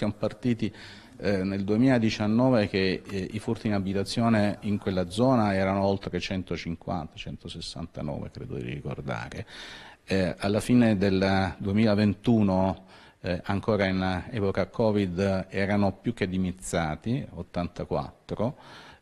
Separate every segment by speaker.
Speaker 1: Siamo partiti eh, nel 2019 che eh, i furti in abitazione in quella zona erano oltre 150, 169 credo di ricordare. Eh, alla fine del 2021 eh, ancora in epoca Covid erano più che dimizzati, 84.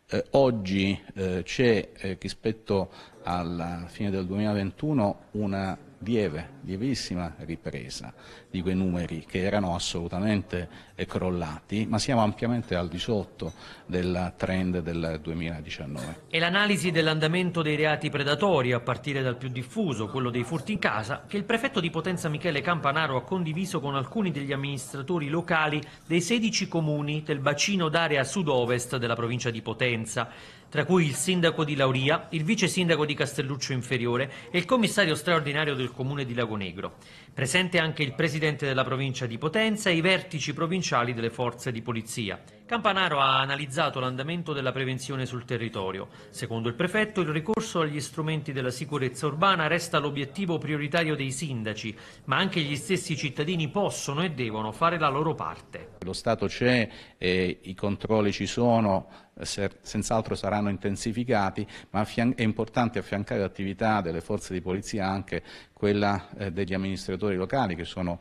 Speaker 1: Eh, oggi eh, c'è rispetto alla fine del 2021 una lieve, lievissima ripresa di quei numeri che erano assolutamente crollati, ma siamo ampiamente al di sotto del trend del 2019.
Speaker 2: E l'analisi dell'andamento dei reati predatori, a partire dal più diffuso, quello dei furti in casa, che il prefetto di Potenza Michele Campanaro ha condiviso con alcuni degli amministratori locali dei 16 comuni del bacino d'area sud-ovest della provincia di Potenza tra cui il sindaco di Lauria, il vice sindaco di Castelluccio Inferiore e il commissario straordinario del comune di Lagonegro. Presente anche il presidente della provincia di Potenza e i vertici provinciali delle forze di polizia. Campanaro ha analizzato l'andamento della prevenzione sul territorio. Secondo il prefetto, il ricorso agli strumenti della sicurezza urbana resta l'obiettivo prioritario dei sindaci, ma anche gli stessi cittadini possono e devono fare la loro parte.
Speaker 1: Lo Stato c'è, eh, i controlli ci sono, senz'altro saranno intensificati, ma è importante affiancare l'attività delle forze di polizia anche quella eh, degli amministratori locali che sono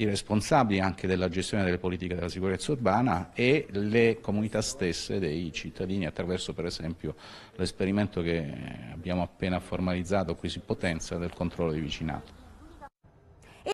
Speaker 1: i responsabili anche della gestione delle politiche della sicurezza urbana e le comunità stesse dei cittadini attraverso per esempio l'esperimento che abbiamo appena formalizzato qui si potenza del controllo di vicinato.